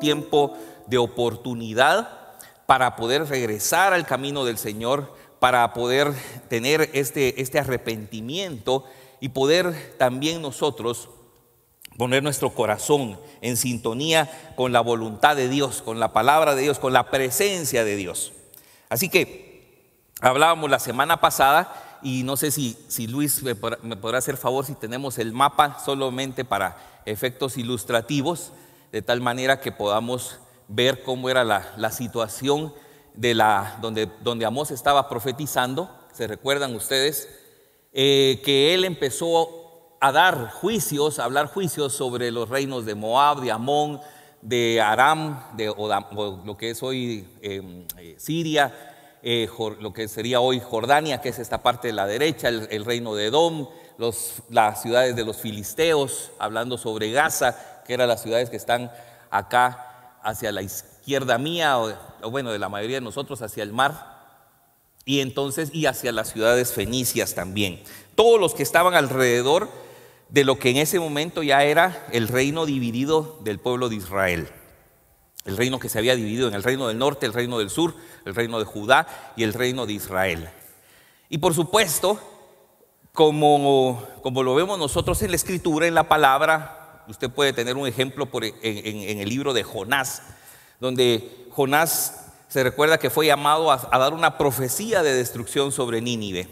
tiempo de oportunidad para poder regresar al camino del Señor, para poder tener este, este arrepentimiento y poder también nosotros poner nuestro corazón en sintonía con la voluntad de Dios, con la palabra de Dios, con la presencia de Dios. Así que hablábamos la semana pasada y no sé si, Luis me podrá, me podrá hacer favor si tenemos el mapa solamente para efectos ilustrativos de tal manera que podamos ver cómo era la, situación de la, donde, donde Amós estaba profetizando, se recuerdan ustedes, eh, que él empezó a dar juicios, a hablar juicios sobre los reinos de Moab, de Amón, de Aram, de o lo que es hoy em, eh, Siria, eh, lo que sería hoy Jordania, que es esta parte de la derecha, el, reino de Edom, los, las ciudades de los filisteos, hablando sobre Gaza, que eran las ciudades que están acá hacia la izquierda mía, o, bueno, de la mayoría de nosotros, hacia el mar, y entonces, y hacia las ciudades fenicias también. Todos los que estaban alrededor de lo que en ese momento ya era el reino dividido del pueblo de Israel. El reino que se había dividido en el reino del norte, el reino del sur, el reino de Judá y el reino de Israel. Y por supuesto, como, como lo vemos nosotros en la escritura, en la palabra, Usted puede tener un ejemplo e, en, el libro de Jonás, donde Jonás se recuerda que fue llamado a, dar una profecía de destrucción sobre Nínive,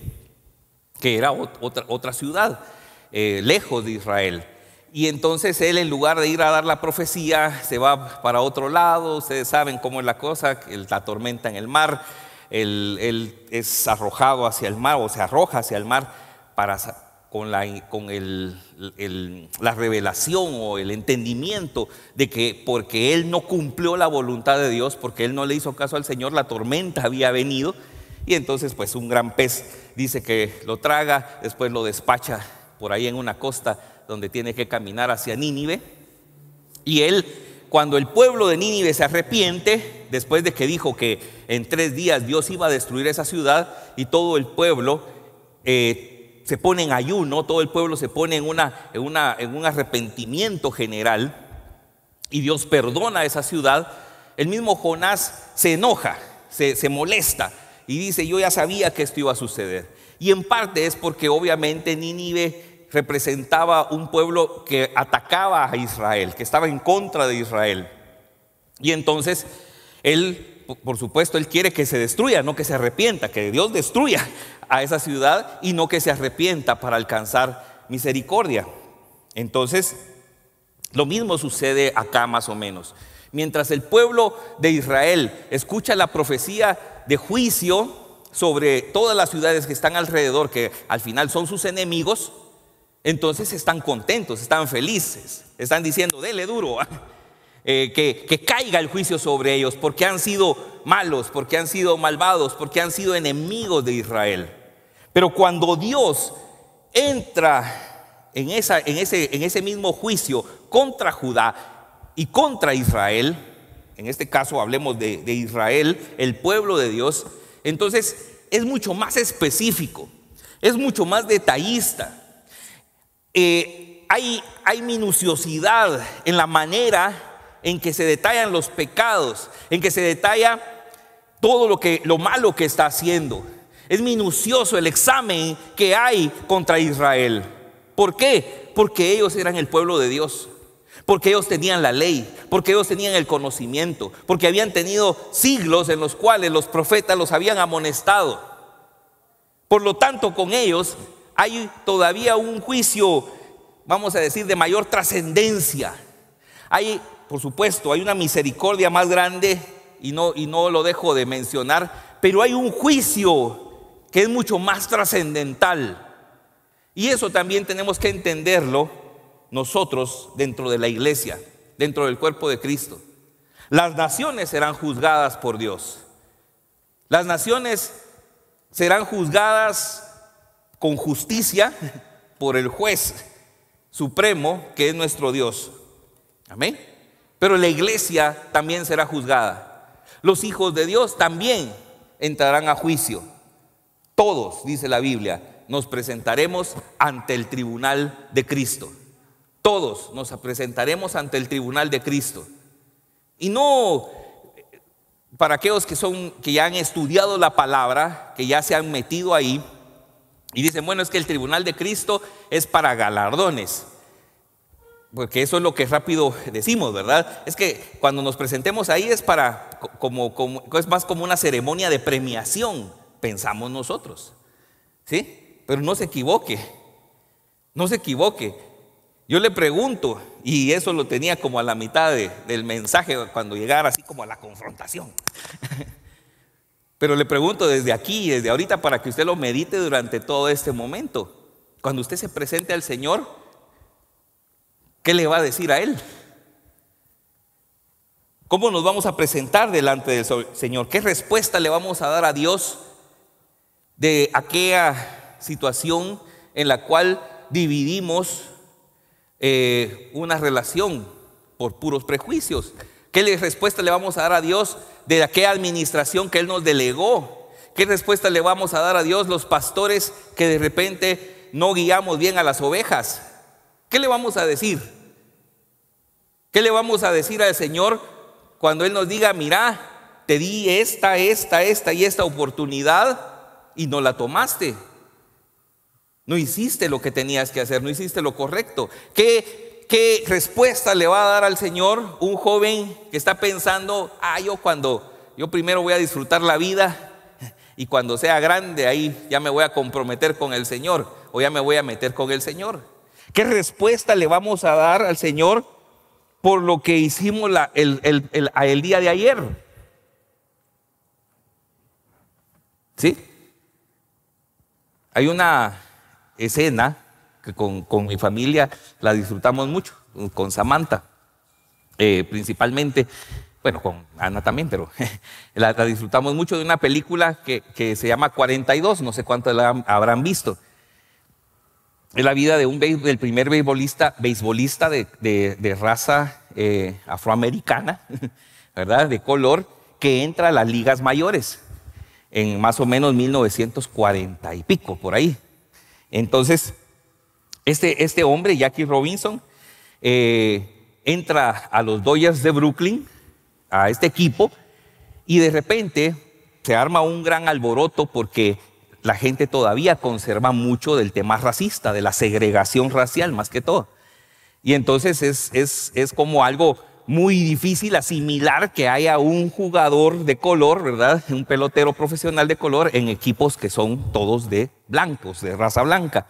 que era otra, ciudad, eh, lejos de Israel. Y entonces él, en lugar de ir a dar la profecía, se va para otro lado. Ustedes saben cómo es la cosa, la tormenta en el mar. Él, él es arrojado hacia el mar o se arroja hacia el mar para, con, la, con la revelación o el entendimiento de que porque él no cumplió la voluntad de Dios, porque él no le hizo caso al Señor, la tormenta había venido. Y entonces pues un gran pez dice que lo traga, después lo despacha por ahí en una costa donde tiene que caminar hacia Nínive. Y él, cuando el pueblo de Nínive se arrepiente, después de que dijo que en tres días Dios iba a destruir esa ciudad y todo el pueblo... Eh, se pone en ayuno, todo el pueblo se pone en, una, una, en un arrepentimiento general y Dios perdona a esa ciudad, el mismo Jonás se enoja, se, se, molesta y dice, yo ya sabía que esto iba a suceder. Y en parte es porque obviamente Nínive representaba un pueblo que atacaba a Israel, que estaba en contra de Israel. Y entonces él por supuesto, Él quiere que se destruya, no que se arrepienta, que Dios destruya a esa ciudad y no que se arrepienta para alcanzar misericordia. Entonces, lo mismo sucede acá más o menos. Mientras el pueblo de Israel escucha la profecía de juicio sobre todas las ciudades que están alrededor, que al final son sus enemigos, entonces están contentos, están felices, están diciendo, dele duro. Eh, que, caiga el juicio sobre ellos, porque han sido malos, porque han sido malvados, porque han sido enemigos de Israel. Pero cuando Dios entra en, esa, en, ese, en ese mismo juicio contra Judá y contra Israel, en este caso hablemos de, Israel, el pueblo de Dios, entonces es mucho más específico, es mucho más detallista. Eh, hay, hay minuciosidad en la manera en que se detallan los pecados, en que se detalla todo lo, que, lo malo que está haciendo. Es minucioso el examen que hay contra Israel. ¿Por qué? Porque ellos eran el pueblo de Dios. Porque ellos tenían la ley, porque ellos tenían el conocimiento, porque habían tenido siglos en los cuales los profetas los habían amonestado. Por lo tanto, con ellos hay todavía un juicio, vamos a decir, de mayor trascendencia. Hay por supuesto, hay una misericordia más grande y no, lo dejo de mencionar, pero hay un juicio que es mucho más trascendental. Y eso también tenemos que entenderlo nosotros dentro de la iglesia, dentro del cuerpo de Cristo. Las naciones serán juzgadas por Dios. Las naciones serán juzgadas con justicia por el juez supremo que es nuestro Dios. Amén. Pero la iglesia también será juzgada. Los hijos de Dios también entrarán a juicio. Todos, dice la Biblia, nos presentaremos ante el tribunal de Cristo. Todos nos presentaremos ante el tribunal de Cristo. Y no para aquellos que son que ya han estudiado la palabra, que ya se han metido ahí y dicen, bueno, es que el tribunal de Cristo es para galardones. Porque eso es lo que rápido decimos, ¿verdad? Es que cuando nos presentemos ahí es para, como, es más como una ceremonia de premiación, pensamos nosotros. ¿Sí? Pero no se equivoque, no se equivoque. Yo le pregunto, y eso lo tenía como a la mitad del mensaje cuando llegara así como a la confrontación. Pero le pregunto desde aquí, desde ahorita, para que usted lo medite durante todo este momento. Cuando usted se presente al Señor, ¿qué le va a decir a él? ¿Cómo nos vamos a presentar delante del Señor? ¿Qué respuesta le vamos a dar a Dios de aquella situación en la cual dividimos eh, una relación por puros prejuicios? ¿Qué respuesta le vamos a dar a Dios de aquella administración que Él nos delegó? ¿Qué respuesta le vamos a dar a Dios los pastores que de repente no guiamos bien a las ovejas? ¿Qué le vamos a decir? ¿Qué le vamos a decir al Señor cuando Él nos diga, mira, te di esta, esta, esta y esta oportunidad y no la tomaste? No hiciste lo que tenías que hacer, no hiciste lo correcto. ¿Qué, qué respuesta le va a dar al Señor un joven que está pensando, ah, yo cuando, yo primero voy a disfrutar la vida y cuando sea grande ahí ya me voy a comprometer con el Señor o ya me voy a meter con el Señor? ¿Qué respuesta le vamos a dar al Señor por lo que hicimos el, día de ayer? ¿Sí? Hay una escena que con, mi familia la disfrutamos mucho, con Samantha, eh, principalmente, bueno, con Ana también, pero la, disfrutamos mucho de una película que, que, se llama 42, no sé cuántos la habrán visto es la vida de un, del primer beisbolista, de, raza eh, afroamericana, ¿verdad? De color, que entra a las ligas mayores en más o menos 1940 y pico, por ahí. Entonces, este, este hombre, Jackie Robinson, eh, entra a los Dodgers de Brooklyn, a este equipo, y de repente se arma un gran alboroto porque la gente todavía conserva mucho del tema racista, de la segregación racial más que todo. Y entonces es, como algo muy difícil asimilar que haya un jugador de color, ¿verdad? Un pelotero profesional de color en equipos que son todos de blancos, de raza blanca.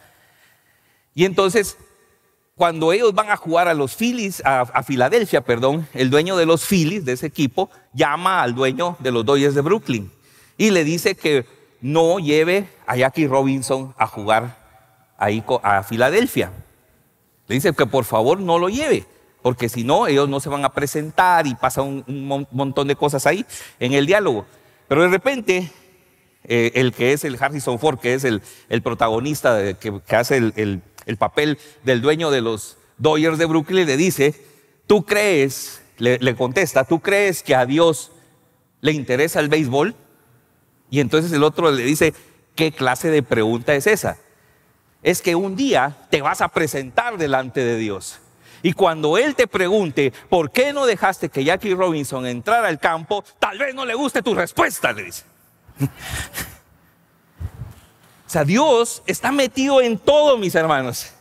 Y entonces, cuando ellos van a jugar a los Phillies, a, Filadelfia, perdón, el dueño de los Phillies, de ese equipo, llama al dueño de los Dodgers de Brooklyn y le dice que no lleve a Jackie Robinson a jugar ahí a Filadelfia. Le dice que por favor no lo lleve, porque si no, ellos no se van a presentar y pasa un, montón de cosas ahí en el diálogo. Pero de repente, eh, el que es el Harrison Ford, que es el, protagonista que, hace el, papel del dueño de los Dodgers de Brooklyn, le dice, tú crees, le contesta, tú crees que a Dios le interesa el béisbol. Y entonces el otro le dice, ¿qué clase de pregunta es esa? Es que un día te vas a presentar delante de Dios. Y cuando Él te pregunte, ¿por qué no dejaste que Jackie Robinson entrara al campo? Tal vez no le guste tu respuesta, le dice. O sea, Dios está metido en todo, mis hermanos.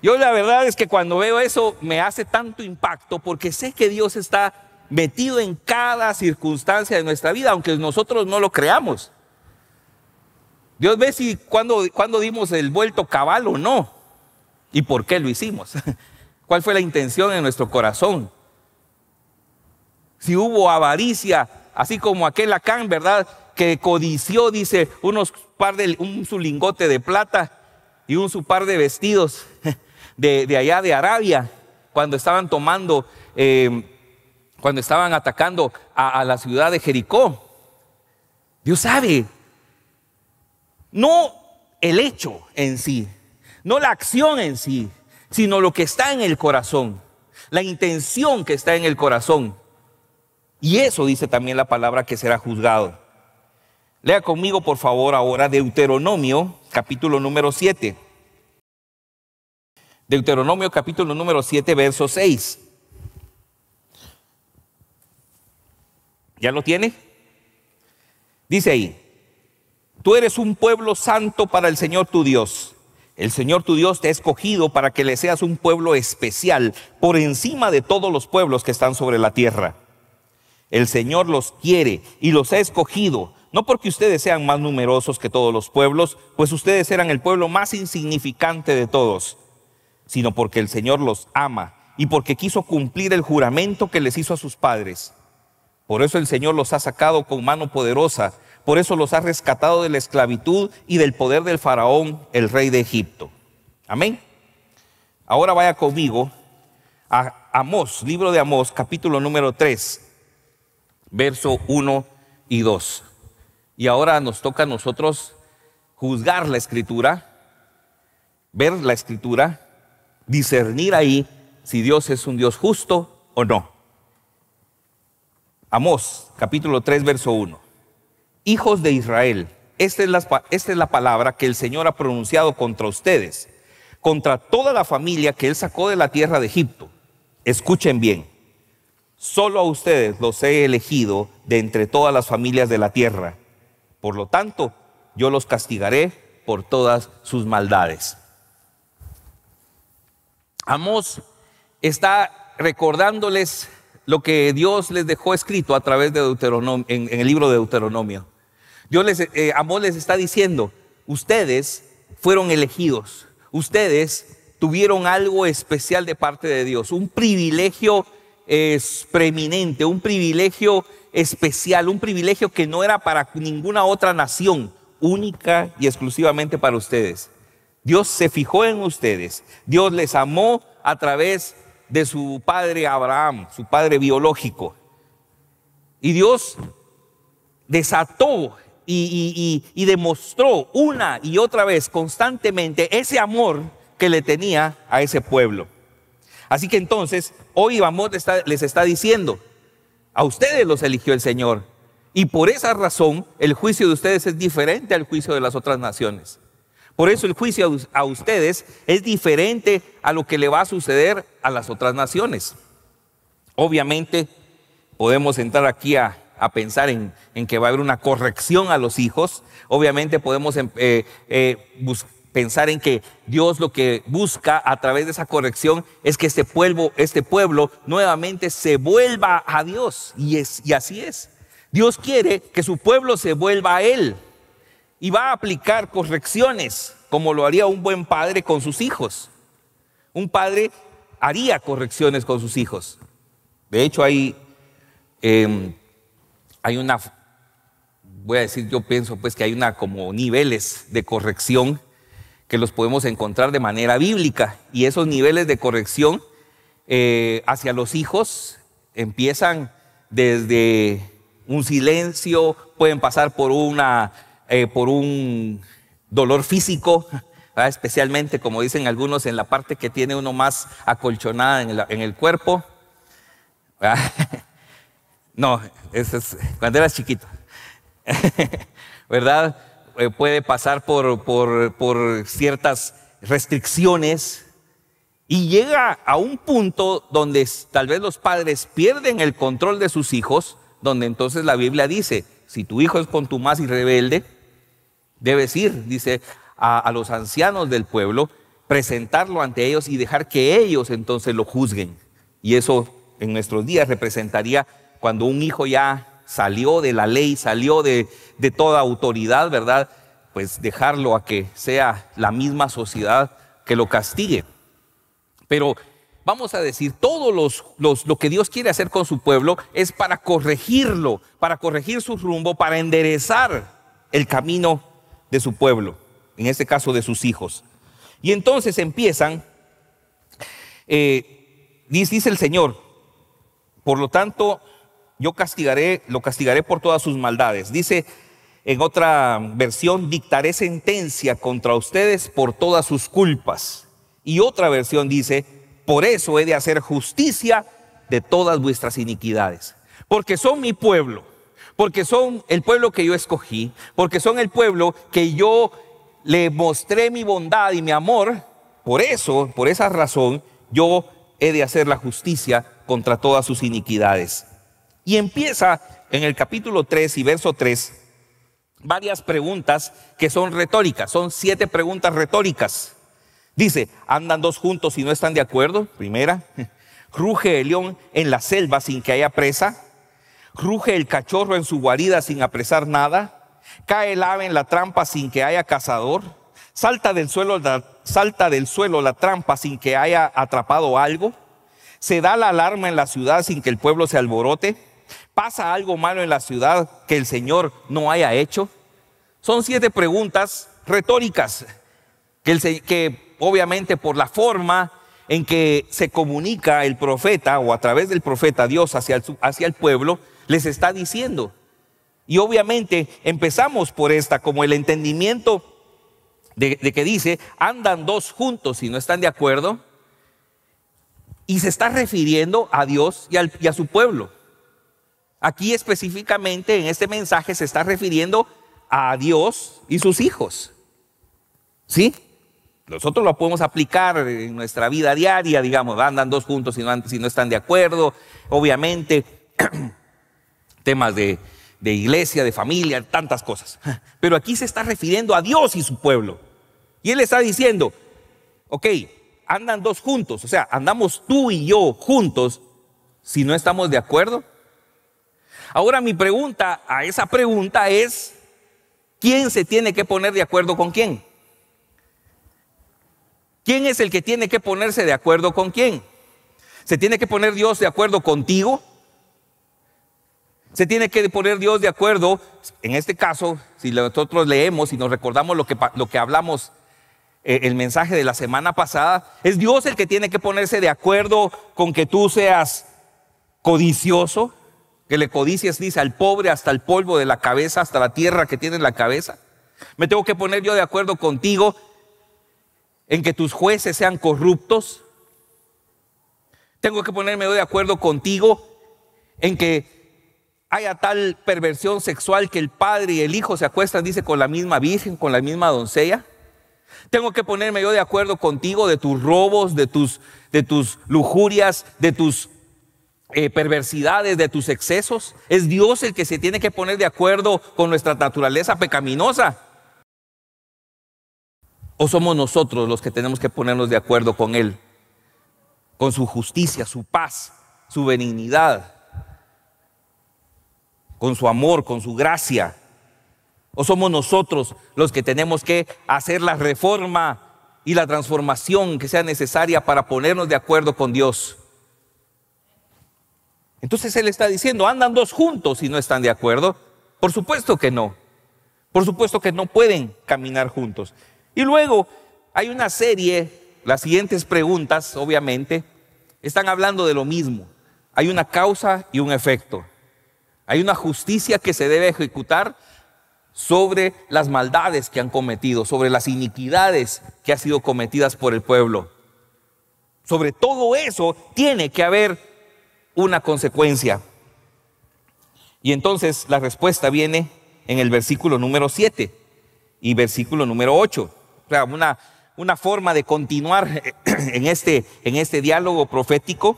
Yo la verdad es que cuando veo eso me hace tanto impacto porque sé que Dios está metido en cada circunstancia de nuestra vida, aunque nosotros no lo creamos. Dios ve si cuando, cuando dimos el vuelto cabal o no, y por qué lo hicimos, cuál fue la intención en nuestro corazón. Si hubo avaricia, así como aquel Acán, ¿verdad? Que codició, dice, unos par de, un su lingote de plata y un su par de vestidos de, allá de Arabia, cuando estaban tomando eh, cuando estaban atacando a, la ciudad de Jericó. Dios sabe, no el hecho en sí, no la acción en sí, sino lo que está en el corazón, la intención que está en el corazón. Y eso dice también la palabra que será juzgado. Lea conmigo por favor ahora Deuteronomio capítulo número 7. Deuteronomio capítulo número 7, verso 6. ¿Ya lo tiene? Dice ahí, tú eres un pueblo santo para el Señor tu Dios. El Señor tu Dios te ha escogido para que le seas un pueblo especial por encima de todos los pueblos que están sobre la tierra. El Señor los quiere y los ha escogido, no porque ustedes sean más numerosos que todos los pueblos, pues ustedes eran el pueblo más insignificante de todos, sino porque el Señor los ama y porque quiso cumplir el juramento que les hizo a sus padres por eso el Señor los ha sacado con mano poderosa, por eso los ha rescatado de la esclavitud y del poder del faraón, el rey de Egipto. Amén. Ahora vaya conmigo a Amós, libro de Amós, capítulo número 3, verso 1 y 2. Y ahora nos toca a nosotros juzgar la escritura, ver la escritura, discernir ahí si Dios es un Dios justo o no. Amós, capítulo 3, verso 1. Hijos de Israel, esta es, la, esta es la palabra que el Señor ha pronunciado contra ustedes, contra toda la familia que Él sacó de la tierra de Egipto. Escuchen bien, solo a ustedes los he elegido de entre todas las familias de la tierra. Por lo tanto, yo los castigaré por todas sus maldades. Amós está recordándoles lo que Dios les dejó escrito a través de Deuteronomio, en, el libro de Deuteronomio. Dios les, eh, les está diciendo, ustedes fueron elegidos, ustedes tuvieron algo especial de parte de Dios, un privilegio preeminente, un privilegio especial, un privilegio que no era para ninguna otra nación, única y exclusivamente para ustedes. Dios se fijó en ustedes, Dios les amó a través de de su padre Abraham, su padre biológico. Y Dios desató y, demostró una y otra vez constantemente ese amor que le tenía a ese pueblo. Así que entonces, hoy vamos les está diciendo, a ustedes los eligió el Señor. Y por esa razón, el juicio de ustedes es diferente al juicio de las otras naciones. Por eso el juicio a ustedes es diferente a lo que le va a suceder a las otras naciones. Obviamente podemos entrar aquí a, pensar en, que va a haber una corrección a los hijos. Obviamente podemos em, eh, eh, pensar en que Dios lo que busca a través de esa corrección es que este pueblo, este pueblo nuevamente se vuelva a Dios. Y, y así es. Dios quiere que su pueblo se vuelva a Él y va a aplicar correcciones como lo haría un buen padre con sus hijos. Un padre haría correcciones con sus hijos. De hecho, hay, em, hay una, voy a decir, yo pienso pues que hay una como niveles de corrección que los podemos encontrar de manera bíblica. Y esos niveles de corrección eh, hacia los hijos empiezan desde un silencio, pueden pasar por una eh, por un dolor físico, especialmente como dicen algunos en la parte que tiene uno más acolchonada en el, cuerpo. No, cuando eras chiquito, ¿verdad? Eh, puede pasar por, por ciertas restricciones y llega a un punto donde tal vez los padres pierden el control de sus hijos, donde entonces la Biblia dice, si tu hijo es contumaz y rebelde, Debes ir, dice, a, los ancianos del pueblo, presentarlo ante ellos y dejar que ellos entonces lo juzguen. Y eso en nuestros días representaría cuando un hijo ya salió de la ley, salió de, toda autoridad, ¿verdad? Pues dejarlo a que sea la misma sociedad que lo castigue. Pero vamos a decir, todo lo que Dios quiere hacer con su pueblo es para corregirlo, para corregir su rumbo, para enderezar el camino de su pueblo, en este caso de sus hijos. Y entonces empiezan, eh, dice el Señor, por lo tanto, yo castigaré, lo castigaré por todas sus maldades. Dice en otra versión, dictaré sentencia contra ustedes por todas sus culpas. Y otra versión dice, por eso he de hacer justicia de todas vuestras iniquidades, porque son mi pueblo porque son el pueblo que yo escogí, porque son el pueblo que yo le mostré mi bondad y mi amor. Por eso, por esa razón, yo he de hacer la justicia contra todas sus iniquidades. Y empieza en el capítulo 3 y verso 3 varias preguntas que son retóricas, son siete preguntas retóricas. Dice, ¿andan dos juntos y no están de acuerdo? Primera. ¿Ruge el león en la selva sin que haya presa? Ruge el cachorro en su guarida sin apresar nada. Cae el ave en la trampa sin que haya cazador. Salta del suelo la, trampa sin que haya atrapado algo. Se da la alarma en la ciudad sin que el pueblo se alborote. Pasa algo malo en la ciudad que el Señor no haya hecho. Son siete preguntas retóricas que, obviamente por la forma en que se comunica el profeta o a través del profeta Dios hacia el pueblo, les está diciendo. Y obviamente empezamos por esta, como el entendimiento de, que dice, andan dos juntos si no están de acuerdo. Y se está refiriendo a Dios y, a su pueblo. Aquí específicamente en este mensaje se está refiriendo a Dios y sus hijos. ¿Sí? Nosotros lo podemos aplicar en nuestra vida diaria, digamos, andan dos juntos y si no están de acuerdo, obviamente temas de, iglesia, de familia, tantas cosas. Pero aquí se está refiriendo a Dios y su pueblo. Y Él está diciendo, ok, andan dos juntos, o sea, andamos tú y yo juntos si no estamos de acuerdo. Ahora mi pregunta a esa pregunta es, ¿quién se tiene que poner de acuerdo con quién? ¿Quién es el que tiene que ponerse de acuerdo con quién? ¿Se tiene que poner Dios de acuerdo contigo? Se tiene que poner Dios de acuerdo. En este caso, si nosotros leemos y nos recordamos lo que, lo que hablamos eh, el mensaje de la semana pasada, es Dios el que tiene que ponerse de acuerdo con que tú seas codicioso, que le codicies, dice, al pobre hasta el polvo de la cabeza, hasta la tierra que tiene en la cabeza. Me tengo que poner yo de acuerdo contigo en que tus jueces sean corruptos. Tengo que ponerme de acuerdo contigo en que haya tal perversión sexual que el padre y el hijo se acuestan, dice, con la misma virgen, con la misma doncella. Tengo que ponerme yo de acuerdo contigo de tus robos, de tus, de tus lujurias, de tus eh, perversidades, de tus excesos. Es Dios el que se tiene que poner de acuerdo con nuestra naturaleza pecaminosa. ¿O somos nosotros los que tenemos que ponernos de acuerdo con Él? Con su justicia, su paz, su benignidad con su amor, con su gracia? ¿O somos nosotros los que tenemos que hacer la reforma y la transformación que sea necesaria para ponernos de acuerdo con Dios? Entonces Él está diciendo, andan dos juntos y no están de acuerdo. Por supuesto que no. Por supuesto que no pueden caminar juntos. Y luego hay una serie, las siguientes preguntas, obviamente, están hablando de lo mismo. Hay una causa y un efecto. Hay una justicia que se debe ejecutar sobre las maldades que han cometido, sobre las iniquidades que han sido cometidas por el pueblo. Sobre todo eso tiene que haber una consecuencia. Y entonces la respuesta viene en el versículo número 7 y versículo número 8. O sea, una, una forma de continuar en este, en este diálogo profético.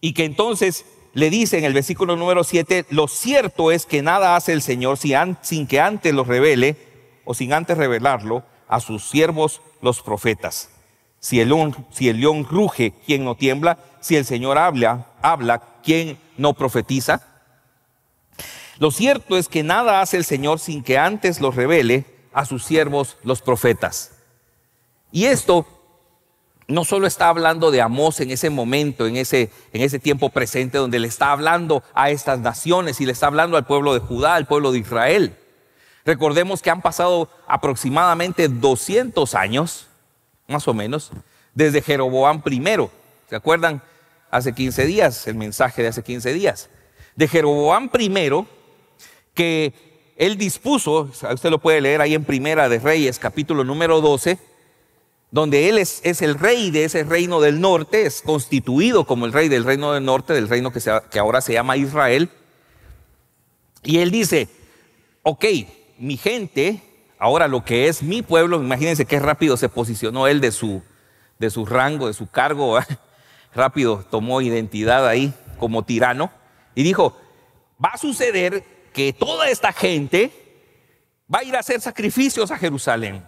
Y que entonces le dice en el versículo número 7, lo cierto es que nada hace el Señor sin que antes lo revele o sin antes revelarlo a sus siervos los profetas. Si el, león, ruge, ¿quién no tiembla? Si el Señor habla, habla, ¿quién no profetiza? Lo cierto es que nada hace el Señor sin que antes lo revele a sus siervos los profetas. Y esto no solo está hablando de Amós en ese momento, en ese, en ese tiempo presente, donde le está hablando a estas naciones y le está hablando al pueblo de Judá, al pueblo de Israel. Recordemos que han pasado aproximadamente 200 años, más o menos, desde Jeroboam I. ¿Se acuerdan? Hace 15 días, el mensaje de hace 15 días. De Jeroboam I, que él dispuso, usted lo puede leer ahí en Primera de Reyes, capítulo número 12, donde Él es, el rey de ese reino del norte, es constituido como el rey del reino del norte, del reino que, que ahora se llama Israel. Y Él dice, ok, mi gente, ahora lo que es mi pueblo, imagínense qué rápido se posicionó Él de su, de su rango, de su cargo, rápido tomó identidad ahí como tirano y dijo, va a suceder que toda esta gente va a ir a hacer sacrificios a Jerusalén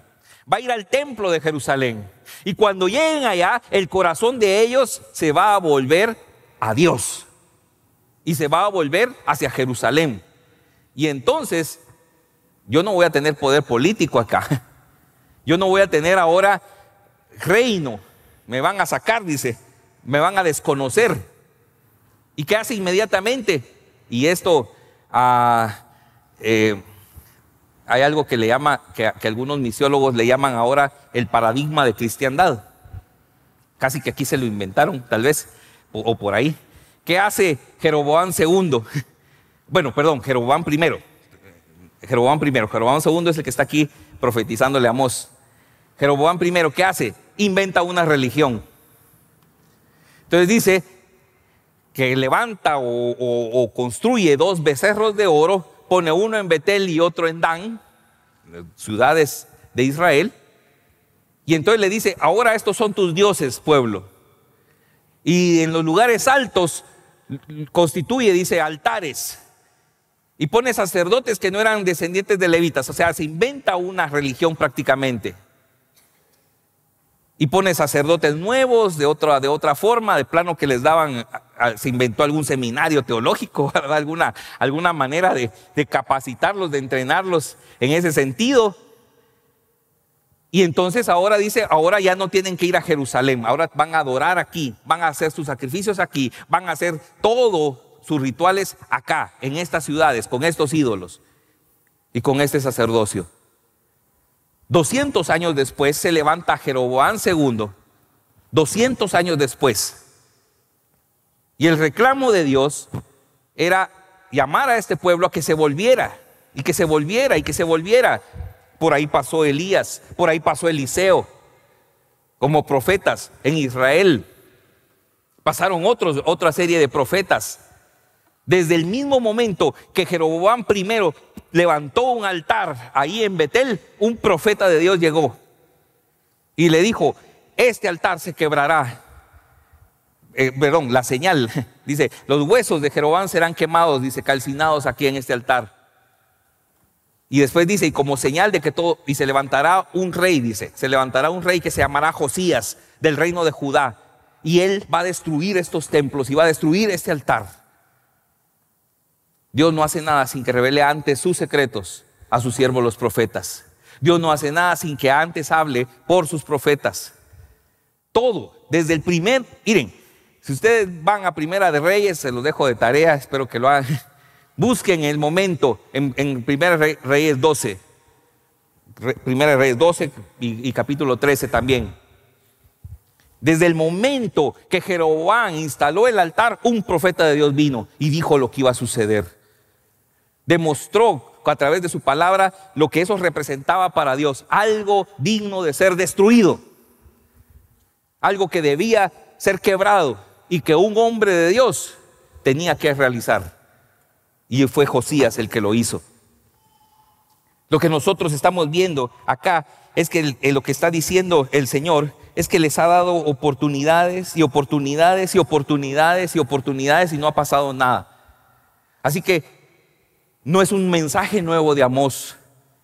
va a ir al templo de Jerusalén. Y cuando lleguen allá, el corazón de ellos se va a volver a Dios. Y se va a volver hacia Jerusalén. Y entonces, yo no voy a tener poder político acá. Yo no voy a tener ahora reino. Me van a sacar, dice. Me van a desconocer. ¿Y qué hace inmediatamente? Y esto... a... Ah, eh, hay algo que, le llama, que, algunos misiólogos le llaman ahora el paradigma de cristiandad. Casi que aquí se lo inventaron, tal vez, o, por ahí. ¿Qué hace Jeroboam II? Bueno, perdón, Jeroboam I. Jeroboam I. Jeroboam II es el que está aquí profetizándole a Mos. Jeroboam I, ¿qué hace? Inventa una religión. Entonces dice que levanta o construye dos becerros de oro pone uno en Betel y otro en Dan, ciudades de Israel, y entonces le dice, ahora estos son tus dioses, pueblo. Y en los lugares altos constituye, dice, altares. Y pone sacerdotes que no eran descendientes de levitas. O sea, se inventa una religión prácticamente. Y pone sacerdotes nuevos de otra, de otra forma, de plano que les daban se inventó algún seminario teológico, Alguna, alguna manera de, capacitarlos, de entrenarlos en ese sentido. Y entonces ahora dice, ahora ya no tienen que ir a Jerusalén, ahora van a adorar aquí, van a hacer sus sacrificios aquí, van a hacer todos sus rituales acá, en estas ciudades, con estos ídolos y con este sacerdocio. 200 años después se levanta Jeroboán II, 200 años después, y el reclamo de Dios era llamar a este pueblo a que se volviera, y que se volviera, y que se volviera. Por ahí pasó Elías, por ahí pasó Eliseo, como profetas en Israel. Pasaron otros, otra serie de profetas. Desde el mismo momento que Jeroboam primero levantó un altar ahí en Betel, un profeta de Dios llegó y le dijo, este altar se quebrará eh, perdón, la señal, dice, los huesos de Jeroboam serán quemados, dice, calcinados aquí en este altar. Y después dice, y como señal de que todo, y se levantará un rey, dice, se levantará un rey que se llamará Josías del reino de Judá. Y él va a destruir estos templos y va a destruir este altar. Dios no hace nada sin que revele antes sus secretos a sus siervos los profetas. Dios no hace nada sin que antes hable por sus profetas. Todo, desde el primer, miren, si ustedes van a Primera de Reyes, se los dejo de tarea, espero que lo hagan. Busquen el momento en, Primera de Reyes 12. Primera de Reyes 12 y, y capítulo 13 también. Desde el momento que Jeroboam instaló el altar, un profeta de Dios vino y dijo lo que iba a suceder. Demostró a través de su palabra lo que eso representaba para Dios, algo digno de ser destruido, algo que debía ser quebrado y que un hombre de Dios tenía que realizar. Y fue Josías el que lo hizo. Lo que nosotros estamos viendo acá es que eh, lo que está diciendo el Señor es que les ha dado oportunidades y oportunidades y oportunidades y oportunidades y no ha pasado nada. Así que no es un mensaje nuevo de Amós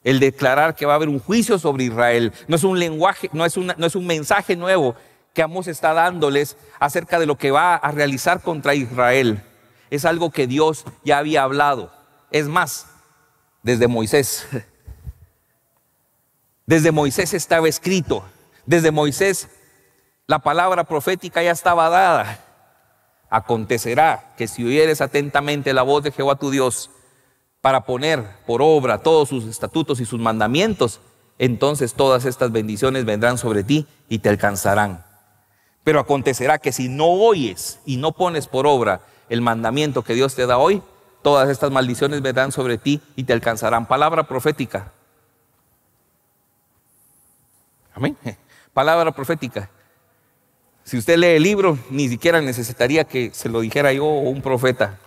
el declarar que va a haber un juicio sobre Israel. No es un lenguaje, no es, no es un mensaje nuevo que Amos está dándoles acerca de lo que va a realizar contra Israel. Es algo que Dios ya había hablado. Es más, desde Moisés. Desde Moisés estaba escrito. Desde Moisés la palabra profética ya estaba dada. Acontecerá que si oyeres atentamente la voz de Jehová tu Dios para poner por obra todos sus estatutos y sus mandamientos, entonces todas estas bendiciones vendrán sobre ti y te alcanzarán. Pero acontecerá que si no oyes y no pones por obra el mandamiento que Dios te da hoy, todas estas maldiciones vendrán sobre ti y te alcanzarán. Palabra profética. Amén. Palabra profética. Si usted lee el libro, ni siquiera necesitaría que se lo dijera yo o un profeta.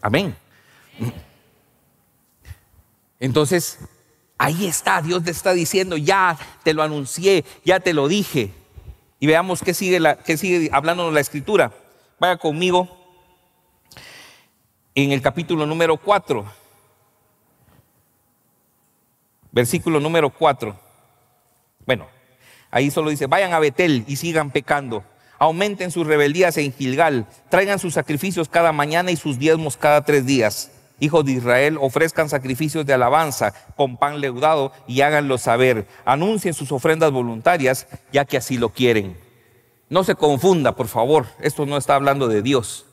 Amén. Entonces, Ahí está, Dios te está diciendo, ya te lo anuncié, ya te lo dije. Y veamos qué sigue, la, qué sigue hablándonos la escritura. Vaya conmigo en el capítulo número 4, versículo número 4. Bueno, ahí solo dice, vayan a Betel y sigan pecando aumenten sus rebeldías en Gilgal, traigan sus sacrificios cada mañana y sus diezmos cada tres días hijos de Israel, ofrezcan sacrificios de alabanza con pan leudado y háganlo saber. Anuncien sus ofrendas voluntarias, ya que así lo quieren. No se confunda, por favor, esto no está hablando de Dios.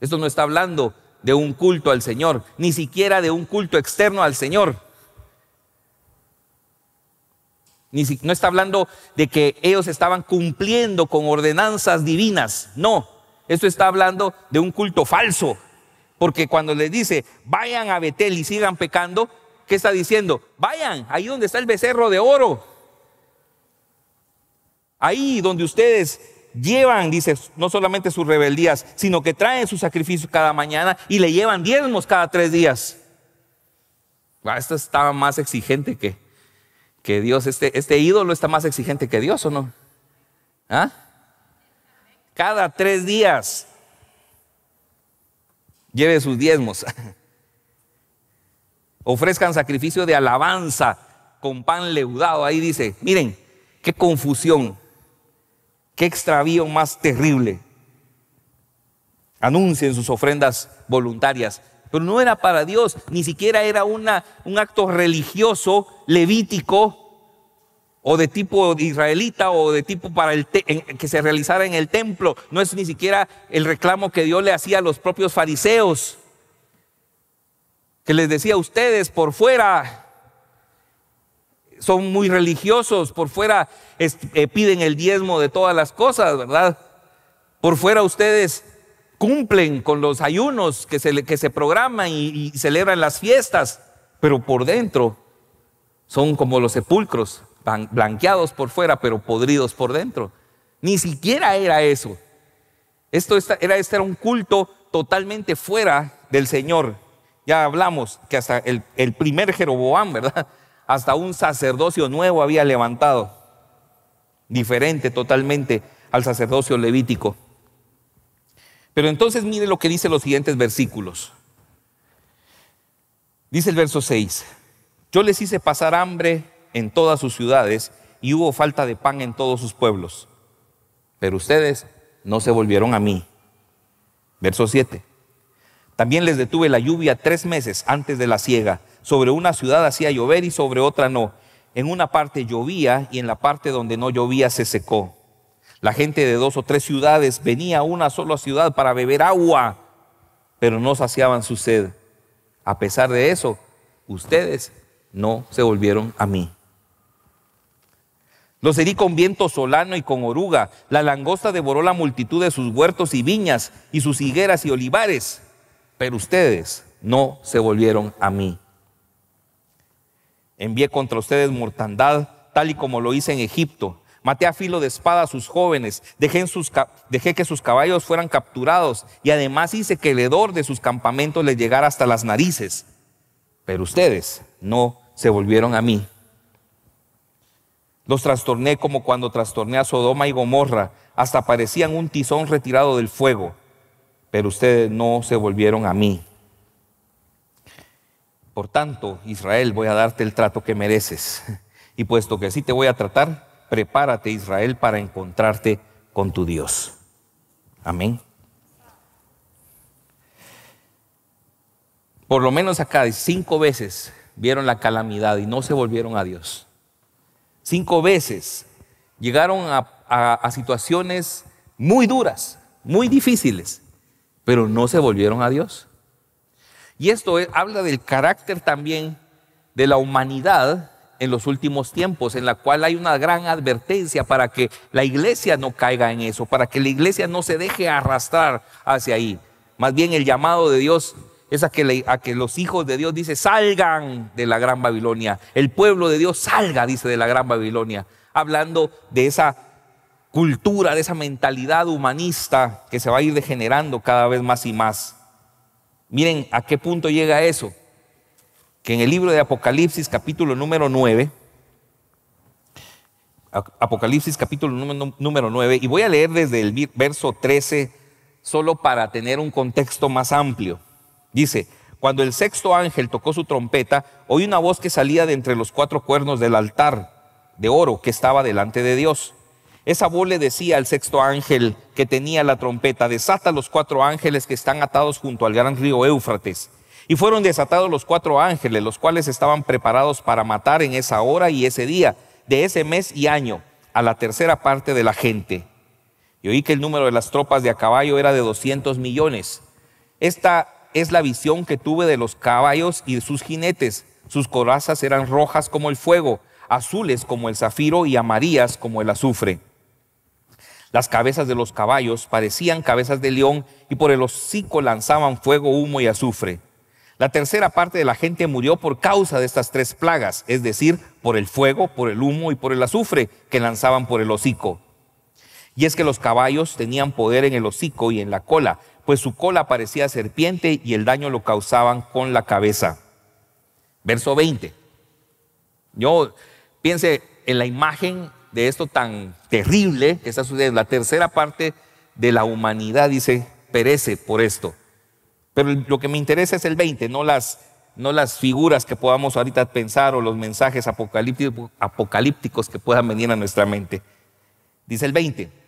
Esto no está hablando de un culto al Señor, ni siquiera de un culto externo al Señor. Ni no está hablando de que ellos estaban cumpliendo con ordenanzas divinas, no. Esto está hablando de un culto falso, porque cuando les dice, vayan a Betel y sigan pecando, ¿qué está diciendo? Vayan, ahí donde está el becerro de oro. Ahí donde ustedes llevan, dice, no solamente sus rebeldías, sino que traen sus sacrificios cada mañana y le llevan diezmos cada tres días. Ah, esto está estaba más exigente que, que Dios. Este, este, ídolo está más exigente que Dios, ¿o no? ¿Ah? Cada tres días lleve sus diezmos. Ofrezcan sacrificio de alabanza con pan leudado. Ahí dice, miren, qué confusión, qué extravío más terrible. Anuncien sus ofrendas voluntarias. Pero no era para Dios, ni siquiera era una, un acto religioso, levítico, o de tipo israelita o de tipo para el que se realizara en el templo. No es ni siquiera el reclamo que Dios le hacía a los propios fariseos, que les decía a ustedes por fuera. Son muy religiosos, por fuera eh, piden el diezmo de todas las cosas, ¿verdad? Por fuera ustedes cumplen con los ayunos que se, que se programan y, y celebran las fiestas, pero por dentro son como los sepulcros, blanqueados por fuera, pero podridos por dentro. Ni siquiera era eso. Esto era, este era un culto totalmente fuera del Señor. Ya hablamos que hasta el, primer Jeroboam, ¿verdad? Hasta un sacerdocio nuevo había levantado, diferente totalmente al sacerdocio levítico. Pero entonces mire lo que dicen los siguientes versículos. Dice el verso 6, yo les hice pasar hambre en todas sus ciudades y hubo falta de pan en todos sus pueblos. Pero ustedes no se volvieron a mí. Verso 7. También les detuve la lluvia tres meses antes de la siega. Sobre una ciudad hacía llover y sobre otra no. En una parte llovía y en la parte donde no llovía se secó. La gente de dos o tres ciudades venía a una sola ciudad para beber agua, pero no saciaban su sed. A pesar de eso, ustedes no se volvieron a mí. Los herí con viento solano y con oruga. La langosta devoró la multitud de sus huertos y viñas y sus higueras y olivares. Pero ustedes no se volvieron a mí. Envié contra ustedes mortandad, tal y como lo hice en Egipto. Maté a filo de espada a sus jóvenes, dejé, dejé, que sus caballos fueran capturados y además hice que el hedor de sus campamentos les llegara hasta las narices. Pero ustedes no se volvieron a mí. Los trastorné como cuando trastorné a Sodoma y Gomorra, hasta parecían un tizón retirado del fuego, pero ustedes no se volvieron a mí. Por tanto, Israel, voy a darte el trato que mereces. Y puesto que así te voy a tratar, prepárate Israel para encontrarte con tu Dios. Amén. Por lo menos acá cinco veces vieron la calamidad y no se volvieron a Dios cinco veces, llegaron a, situaciones muy duras, muy difíciles, pero no se volvieron a Dios. Y esto habla del carácter también de la humanidad en los últimos tiempos, en la cual hay una gran advertencia para que la iglesia no caiga en eso, para que la iglesia no se deje arrastrar hacia ahí. Más bien el llamado de Dios es a que, a que los hijos de Dios, dice, salgan de la gran Babilonia. El pueblo de Dios salga, dice, de la gran Babilonia. Hablando de esa cultura, de esa mentalidad humanista que se va a ir degenerando cada vez más y más. Miren a qué punto llega eso. Que en el libro de Apocalipsis capítulo número 9, Apocalipsis capítulo número 9, y voy a leer desde el verso 13 solo para tener un contexto más amplio. Dice, cuando el sexto ángel tocó su trompeta, oí una voz que salía de entre los cuatro cuernos del altar de oro que estaba delante de Dios. Esa voz le decía al sexto ángel que tenía la trompeta, desata los cuatro ángeles que están atados junto al gran río Éufrates. Y fueron desatados los cuatro ángeles, los cuales estaban preparados para matar en esa hora y ese día, de ese mes y año, a la tercera parte de la gente. Y oí que el número de las tropas de a caballo era de 200 millones. Esta es la visión que tuve de los caballos y de sus jinetes. Sus corazas eran rojas como el fuego, azules como el zafiro y amarillas como el azufre. Las cabezas de los caballos parecían cabezas de león y por el hocico lanzaban fuego, humo y azufre. La tercera parte de la gente murió por causa de estas tres plagas, es decir, por el fuego, por el humo y por el azufre que lanzaban por el hocico. Y es que los caballos tenían poder en el hocico y en la cola, pues su cola parecía serpiente y el daño lo causaban con la cabeza. Verso 20. Yo piense en la imagen de esto tan terrible que está sucediendo. La tercera parte de la humanidad, dice, perece por esto. Pero lo que me interesa es el 20, no las, no las figuras que podamos ahorita pensar o los mensajes apocalípticos, apocalípticos que puedan venir a nuestra mente. Dice el 20.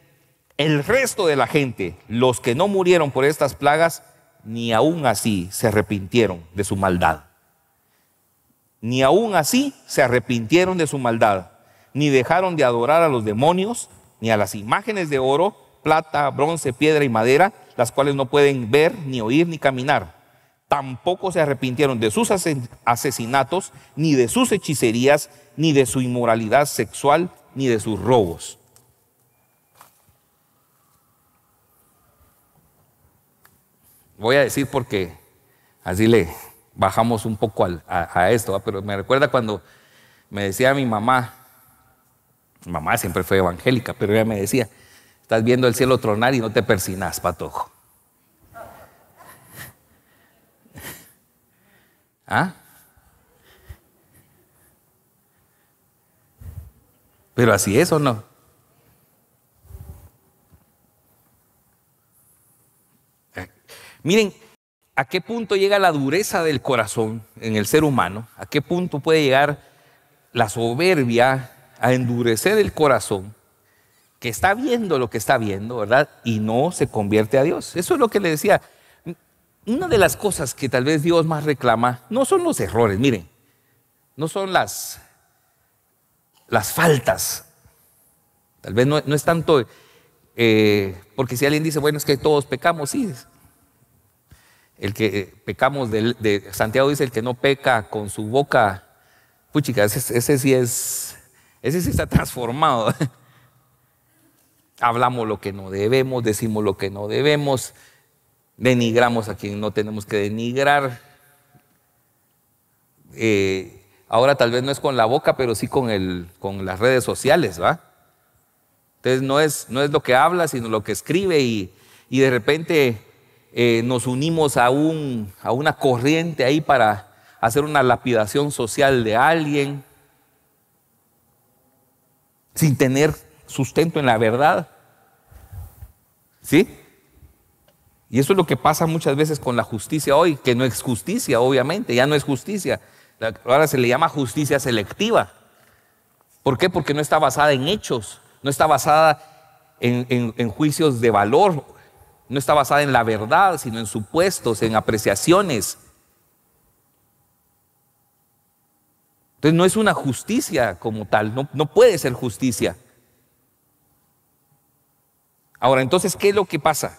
El resto de la gente, los que no murieron por estas plagas, ni aún así se arrepintieron de su maldad. Ni aún así se arrepintieron de su maldad, ni dejaron de adorar a los demonios, ni a las imágenes de oro, plata, bronce, piedra y madera, las cuales no pueden ver, ni oír, ni caminar. Tampoco se arrepintieron de sus asesinatos, ni de sus hechicerías, ni de su inmoralidad sexual, ni de sus robos Voy a decir porque así le bajamos un poco a, esto, pero me recuerda cuando me decía mi mamá, mi mamá siempre fue evangélica, pero ella me decía, estás viendo el cielo tronar y no te persinas, patojo. ¿Ah? Pero así es o no. Miren a qué punto llega la dureza del corazón en el ser humano, a qué punto puede llegar la soberbia a endurecer el corazón, que está viendo lo que está viendo, ¿verdad? Y no se convierte a Dios. Eso es lo que le decía. Una de las cosas que tal vez Dios más reclama no son los errores, miren, no son las, las faltas. Tal vez no, es tanto, eh, porque si alguien dice, bueno, es que todos pecamos, sí, el que eh, pecamos de, Santiago dice el que no peca con su boca, puchica, ese, ese sí es, ese sí está transformado. Hablamos lo que no debemos, decimos lo que no debemos, denigramos a quien no tenemos que denigrar. Eh, ahora tal vez no es con la boca, pero sí con, el, con las redes sociales, ¿va? Entonces no es, no es lo que habla, sino lo que escribe y, y de repente eh, nos unimos a, un, a una corriente ahí para hacer una lapidación social de alguien, sin tener sustento en la verdad. ¿Sí? Y eso es lo que pasa muchas veces con la justicia hoy, que no es justicia, obviamente, ya no es justicia. Ahora se le llama justicia selectiva. ¿Por qué? Porque no está basada en hechos, no está basada en, en juicios de valor no está basada en la verdad, sino en supuestos, en apreciaciones. Entonces no es una justicia como tal, no, no puede ser justicia. Ahora, entonces, ¿qué es lo que pasa?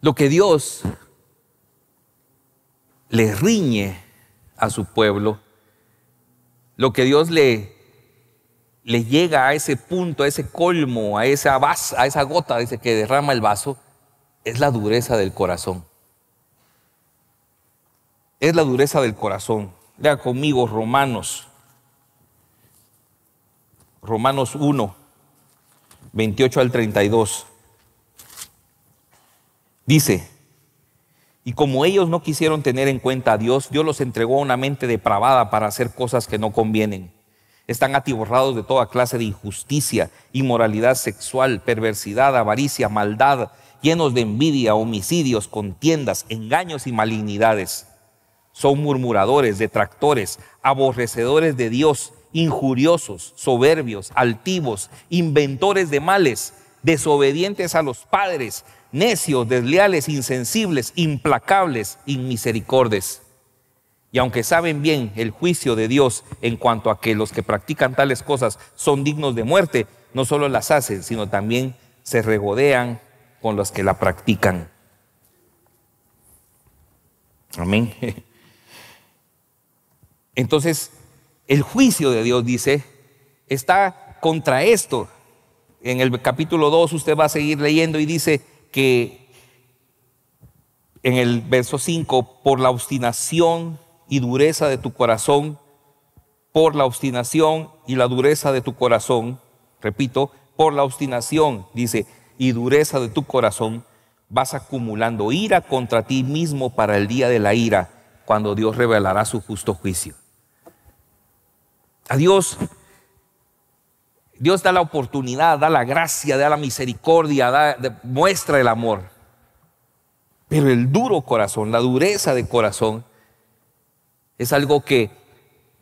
Lo que Dios le riñe a su pueblo, lo que Dios le le llega a ese punto, a ese colmo, a esa, vas, a esa gota dice, que derrama el vaso, es la dureza del corazón. Es la dureza del corazón. Vea conmigo Romanos, Romanos 1, 28 al 32. Dice, y como ellos no quisieron tener en cuenta a Dios, Dios los entregó a una mente depravada para hacer cosas que no convienen están atiborrados de toda clase de injusticia, inmoralidad sexual, perversidad, avaricia, maldad, llenos de envidia, homicidios, contiendas, engaños y malignidades. Son murmuradores, detractores, aborrecedores de Dios, injuriosos, soberbios, altivos, inventores de males, desobedientes a los padres, necios, desleales, insensibles, implacables, inmisericordes y aunque saben bien el juicio de Dios en cuanto a que los que practican tales cosas son dignos de muerte, no solo las hacen, sino también se regodean con los que la practican. Amén. Entonces, el juicio de Dios, dice, está contra esto. En el capítulo 2 usted va a seguir leyendo y dice que en el verso 5, por la obstinación y dureza de tu corazón, por la obstinación y la dureza de tu corazón, repito, por la obstinación, dice, y dureza de tu corazón, vas acumulando ira contra ti mismo para el día de la ira, cuando Dios revelará su justo juicio. A Dios, Dios da la oportunidad, da la gracia, da la misericordia, muestra el amor. Pero el duro corazón, la dureza de corazón, es algo que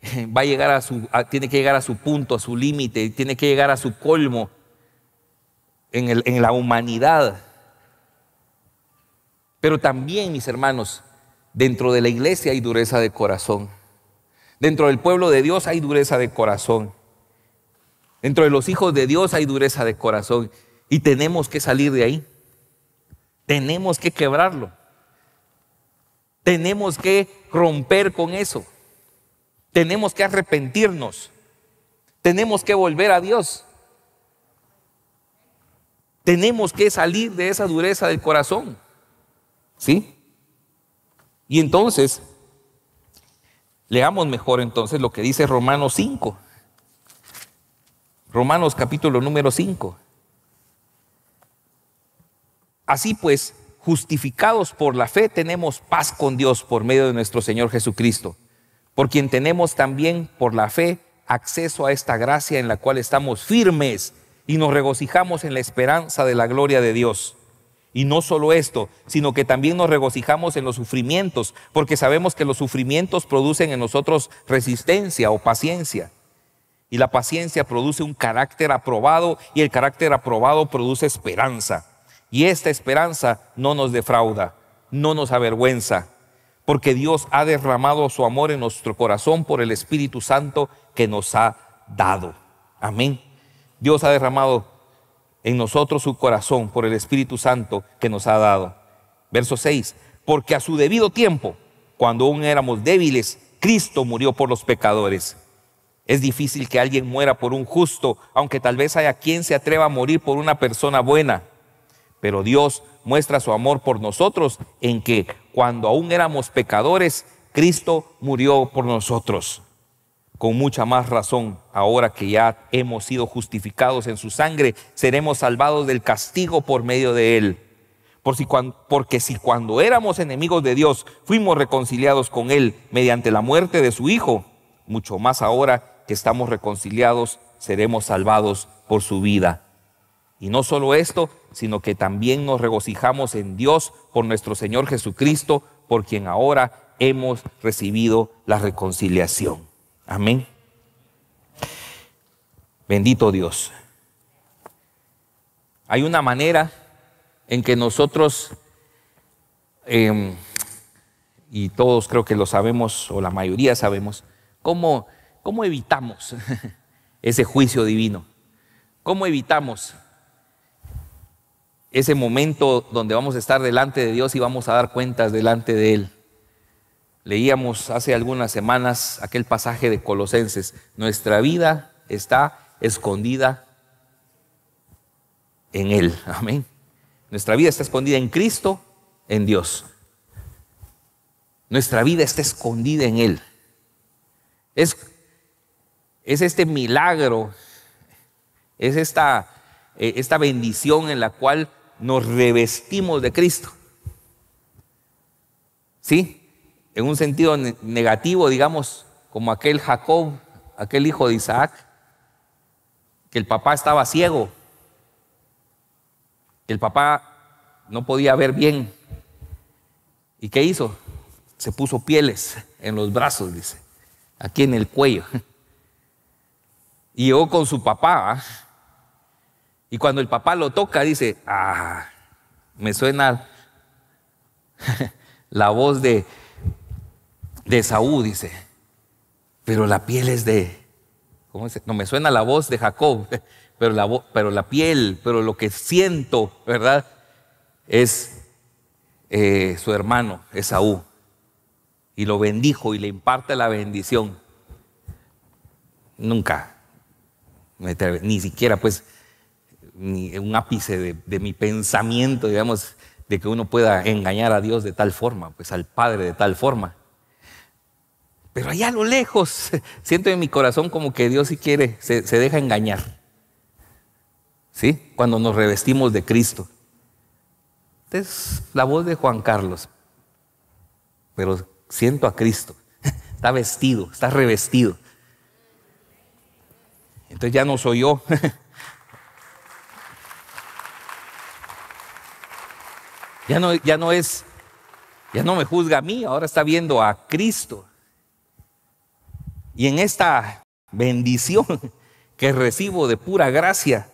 va a llegar a su, tiene que llegar a su punto, a su límite, tiene que llegar a su colmo en la humanidad. Pero también, mis hermanos, dentro de la iglesia hay dureza de corazón. Dentro del pueblo de Dios hay dureza de corazón. Dentro de los hijos de Dios hay dureza de corazón. Y tenemos que salir de ahí. Tenemos que quebrarlo. Tenemos que romper con eso. Tenemos que arrepentirnos. Tenemos que volver a Dios. Tenemos que salir de esa dureza del corazón. ¿Sí? Y entonces, leamos mejor entonces lo que dice Romanos 5. Romanos capítulo número 5. Así pues, justificados por la fe, tenemos paz con Dios por medio de nuestro Señor Jesucristo, por quien tenemos también por la fe acceso a esta gracia en la cual estamos firmes y nos regocijamos en la esperanza de la gloria de Dios. Y no solo esto, sino que también nos regocijamos en los sufrimientos, porque sabemos que los sufrimientos producen en nosotros resistencia o paciencia. Y la paciencia produce un carácter aprobado y el carácter aprobado produce esperanza. Y esta esperanza no nos defrauda, no nos avergüenza, porque Dios ha derramado su amor en nuestro corazón por el Espíritu Santo que nos ha dado. Amén. Dios ha derramado en nosotros su corazón por el Espíritu Santo que nos ha dado. Verso 6. Porque a su debido tiempo, cuando aún éramos débiles, Cristo murió por los pecadores. Es difícil que alguien muera por un justo, aunque tal vez haya quien se atreva a morir por una persona buena. Pero Dios muestra su amor por nosotros en que cuando aún éramos pecadores, Cristo murió por nosotros. Con mucha más razón, ahora que ya hemos sido justificados en su sangre, seremos salvados del castigo por medio de él. porque si cuando éramos enemigos de Dios fuimos reconciliados con Él mediante la muerte de su Hijo, mucho más ahora que estamos reconciliados seremos salvados por su vida. Y no solo esto, sino que también nos regocijamos en Dios por nuestro Señor Jesucristo, por quien ahora hemos recibido la reconciliación. Amén. Bendito Dios. Hay una manera en que nosotros, em, y todos creo que lo sabemos, o la mayoría sabemos, cómo, cómo evitamos ese juicio divino. ¿Cómo evitamos? ese momento donde vamos a estar delante de Dios y vamos a dar cuentas delante de Él. Leíamos hace algunas semanas aquel pasaje de Colosenses, nuestra vida está escondida en Él, amén. Nuestra vida está escondida en Cristo, en Dios. Nuestra vida está escondida en Él. Es, es este milagro, es esta, eh, esta bendición en la cual nos revestimos de Cristo. ¿Sí? En un sentido negativo, digamos, como aquel Jacob, aquel hijo de Isaac, que el papá estaba ciego, que el papá no podía ver bien. ¿Y qué hizo? Se puso pieles en los brazos, dice, aquí en el cuello. Y llegó con su papá, ¿ah? Y cuando el papá lo toca, dice, ah, me suena la voz de, de Saúl, dice, pero la piel es de, ¿cómo dice? No, me suena la voz de Jacob, pero la, piel, pero lo que siento, ¿verdad? Es eh, su hermano, Esaú. Y lo bendijo y le imparte la bendición. Nunca, ni siquiera pues ni un ápice de, mi pensamiento, digamos, de que uno pueda engañar a Dios de tal forma, pues al Padre de tal forma. Pero allá a lo lejos, siento en mi corazón como que Dios si quiere, se, deja engañar. ¿Sí? Cuando nos revestimos de Cristo. Es la voz de Juan Carlos, pero siento a Cristo. Está vestido, está revestido. Entonces ya no soy yo, Ya no, es, ya no me juzga a mí, ahora está viendo a Cristo. Y en esta bendición que recibo de pura gracia,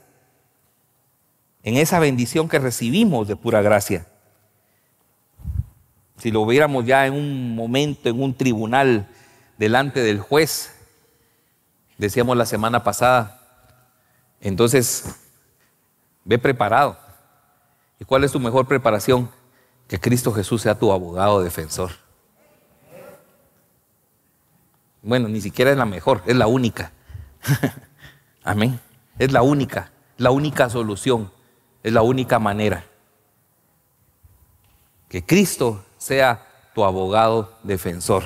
en esa bendición que recibimos de pura gracia, si lo viéramos ya en un momento, en un tribunal, delante del juez, decíamos la semana pasada, entonces ve preparado ¿Y cuál es tu mejor preparación? Que Cristo Jesús sea tu abogado defensor. Bueno, ni siquiera es la mejor, es la única. Amén. Es la única, la única solución, es la única manera. Que Cristo sea tu abogado defensor.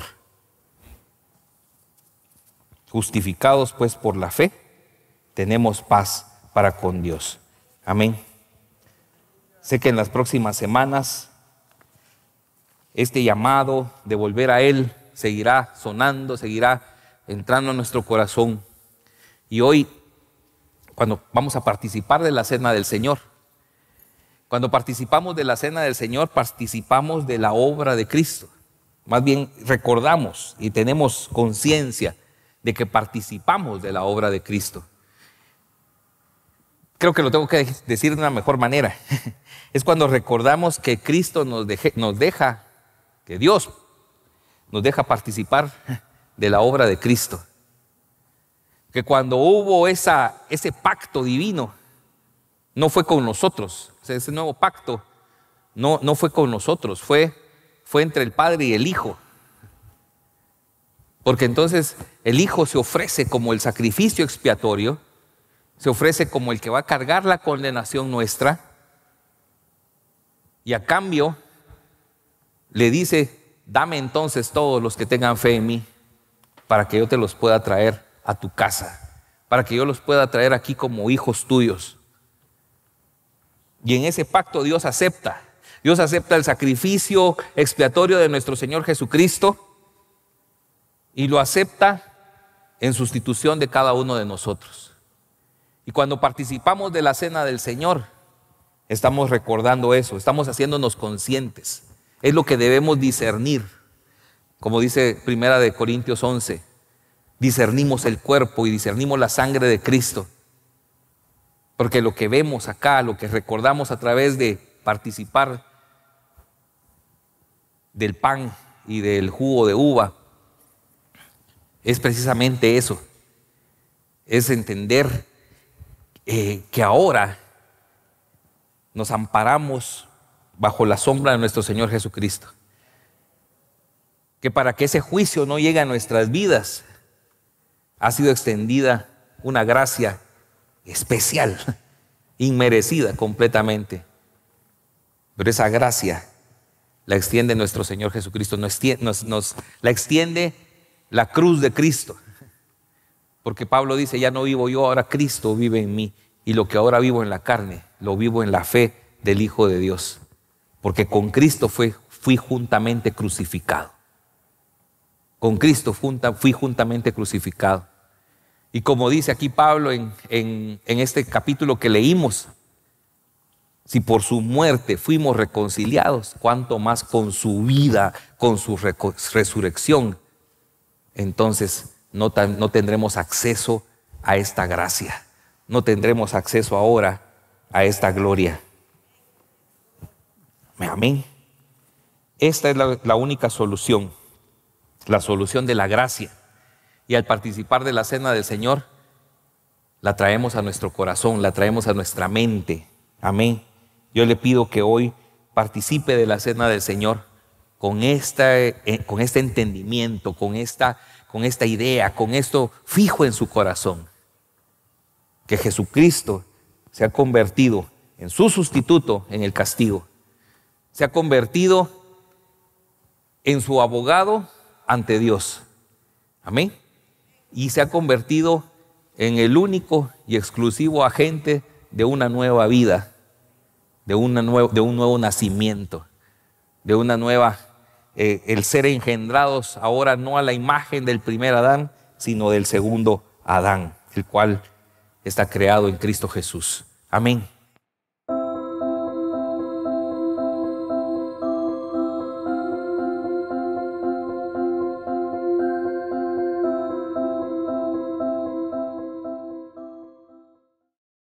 Justificados pues por la fe, tenemos paz para con Dios. Amén. Sé que en las próximas semanas este llamado de volver a Él seguirá sonando, seguirá entrando en nuestro corazón. Y hoy, cuando vamos a participar de la cena del Señor, cuando participamos de la cena del Señor, participamos de la obra de Cristo. Más bien recordamos y tenemos conciencia de que participamos de la obra de Cristo creo que lo tengo que decir de una mejor manera. Es cuando recordamos que Cristo nos, deja, que Dios nos deja participar de la obra de Cristo. Que cuando hubo ese pacto divino, no fue con nosotros. ese nuevo pacto no, no fue con nosotros, fue, fue entre el Padre y el Hijo. Porque entonces el Hijo se ofrece como el sacrificio expiatorio se ofrece como el que va a cargar la condenación nuestra y a cambio le dice, dame entonces todos los que tengan fe en mí para que yo te los pueda traer a tu casa, para que yo los pueda traer aquí como hijos tuyos. Y en ese pacto Dios acepta. Dios acepta el sacrificio expiatorio de nuestro Señor Jesucristo y lo acepta en sustitución de cada uno de nosotros. Y cuando participamos de la cena del Señor, estamos recordando eso, estamos haciéndonos conscientes. Es lo que debemos discernir. Como dice Primera de Corintios 11, discernimos el cuerpo y discernimos la sangre de Cristo. Porque lo que vemos acá, lo que recordamos a través de participar del pan y del jugo de uva, es precisamente eso. Es entender eh, que ahora nos amparamos bajo la sombra de nuestro Señor Jesucristo. Que para que ese juicio no llegue a nuestras vidas, ha sido extendida una gracia especial, inmerecida completamente. Pero esa gracia la extiende nuestro Señor Jesucristo, la extiende la cruz de Cristo. Porque Pablo dice, ya no vivo yo, ahora Cristo vive en mí. Y lo que ahora vivo en la carne, lo vivo en la fe del Hijo de Dios. Porque con Cristo fui juntamente crucificado. Con Cristo fui juntamente crucificado. Y como dice aquí Pablo en, en este capítulo que leímos, si por su muerte fuimos reconciliados, cuanto más con su vida, con su resurrección, entonces no, tendremos acceso a esta gracia, no tendremos acceso ahora a esta gloria. Amén. Esta es la, única solución, la solución de la gracia. Y al participar de la cena del Señor, la traemos a nuestro corazón, la traemos a nuestra mente. Amén. Yo le pido que hoy participe de la cena del Señor con, esta, eh, con este entendimiento, con esta con esta idea, con esto fijo en su corazón, que Jesucristo se ha convertido en su sustituto en el castigo, se ha convertido en su abogado ante Dios. Amén. Y se ha convertido en el único y exclusivo agente de una nueva vida, de, de un nuevo nacimiento, de una nueva eh, el ser engendrados ahora no a la imagen del primer Adán, sino del segundo Adán, el cual está creado en Cristo Jesús. Amén.